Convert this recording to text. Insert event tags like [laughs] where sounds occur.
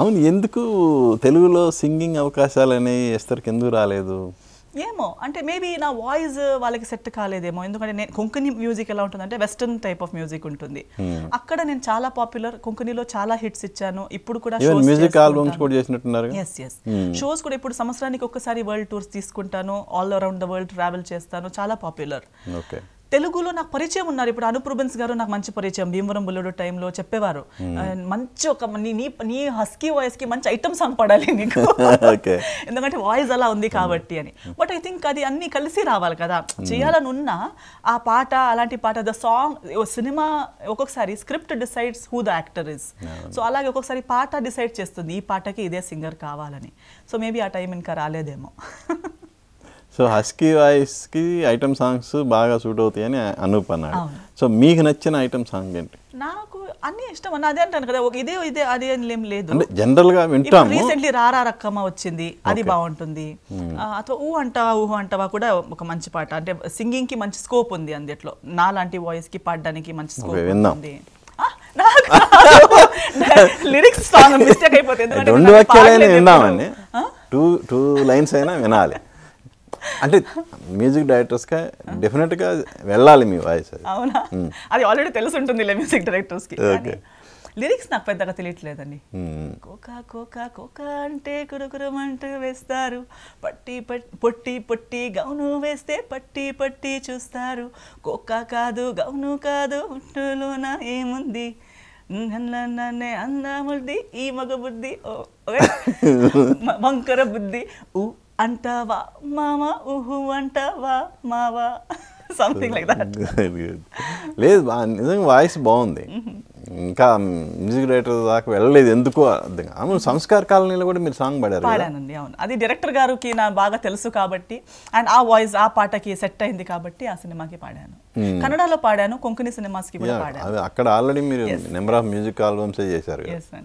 అవును ఎందుకు తెలుగులో సింగింగ్ అవకాశాలు అనేవి ఎస్తరికి ఎందుకు రాలేదు ఏమో అంటే మేబీ నా వాయిస్ వాళ్ళకి సెట్ కాలేదేమో ఎందుకంటే నేను కొంకణి మ్యూజిక్ ఎలా ఉంటుందంటే వెస్టర్న్ టైప్ ఆఫ్ మ్యూజిక్ ఉంటుంది hmm. అక్కడ నేను చాలా పాపులర్ కొంకణిలో చాలా హిట్స్ ఇచ్చాను ఇప్పుడు కూడా మ్యూజిక్ ఆల్బమ్స్ కూడా చేసినట్టున్నారు ఎస్ ఎస్ షోస్ కూడా ఇప్పుడు సంవత్సరానికి ఒక్కసారి వరల్డ్ టూర్స్ తీసుకుంటాను all around the world travel చేస్తాను చాలా పాపులర్ ఓకే తెలుగులో నాకు పరిచయం ఉన్నారు ఇప్పుడు అనుప్రూబెన్స్ గారు నాకు మంచి పరిచయం భీమవరం బుల్లుడు టైంలో చెప్పేవారు మంచి ఒక నీ నీ హస్కీ వాయిస్కి మంచి ఐటమ్ సాంగ్ పడాలి నీకు ఎందుకంటే వాయిస్ అలా ఉంది కాబట్టి అని బట్ ఐ థింక్ అది అన్నీ కలిసి రావాలి కదా చేయాలని ఉన్నా ఆ పాట అలాంటి పాట ద సాంగ్ సినిమా ఒక్కొక్కసారి script decides who the actor is so అలాగే ఒక్కొక్కసారి పాట డిసైడ్ చేస్తుంది ఈ పాటకి ఇదే సింగర్ కావాలని సో మేబీ ఆ టైం ఇంకా రాలేదేమో [laughs] సో హస్కీ వాయిస్కి ఐటమ్ సాంగ్స్ బాగా సూట్ అవుతాయి అని అనూప్ అన్నాడు సో మీకు నచ్చిన ఐటమ్ సాంగ్ ఏంటి నాకు అన్ని ఇష్టం అన్న అదే అంటాను కదా ఒక ఇదే ఇదే అది ఏం లేదు జనరల్ గా వింటాం రీసెంట్లీ రారా రక్కమ్మ వచ్చింది అది బాగుంటుంది hmm. అతో ఊ అంటావా ఊహ అంటావా కూడా ఒక మంచి పాట అంటే సింగింగ్ కి మంచి స్కోప్ ఉంది అందులో నా లాంటి వాయిస్ కి పాడడానికి మంచి స్కోప్ ఉంది లిరిక్స్ సాంగ్ మిస్టేక్ అయిపోతుంది రెండు వాక్యాలైనా విన్నామండి టూ టూ లైన్స్ అయినా వినాలి అంటే మ్యూజిక్ డైరెక్టర్స్ గా డెఫినెట్ గా వెళ్ళాలి మీ వాయిస్ అవునా అది ఆల్రెడీ తెలిసి ఉంటుంది మ్యూజిక్ డైరెక్టర్స్ కి లిరిక్స్ నాకు పెద్దగా తెలియట్లేదండి కోకా కోకా కోకా అంటే కురుకురం అంటూ వేస్తారు పట్టి పట్టి పొట్టి పొట్టి గౌను వేస్తే పట్టి పట్టి చూస్తారు కోకా కాదు గౌను కాదు ఉంటులోన ఏముంది నన్నే ఈ మగ బుద్ధి [laughs] వంకర బుద్ధి ఊ అంటావా మావా ఊహు అంటావా మావా సంథింగ్ లైక్ దట్ లేదు నిజంగా వాయిస్ బాగుంది ఇంకా మ్యూజిక్ డైరెక్టర్ దాకా వెళ్ళలేదు ఎందుకు అర్థం అవును సంస్కార కాలనీలో కూడా మీరు సాంగ్ పాడారు పాడానండి అవును అది డైరెక్టర్ గారికి నాకు బాగా తెలుసు కాబట్టి అండ్ ఆ వాయిస్ ఆ పాటకి సెట్ అయింది కాబట్టి ఆ సినిమాకి పాడాను hmm. కన్నడలో పాడాను కొంకణి సినిమాస్కి కూడా పాడాను అక్కడ ఆల్రెడీ మీరు నెంబర్ ఆఫ్ మ్యూజిక్ ఆల్బమ్స్ చేశారు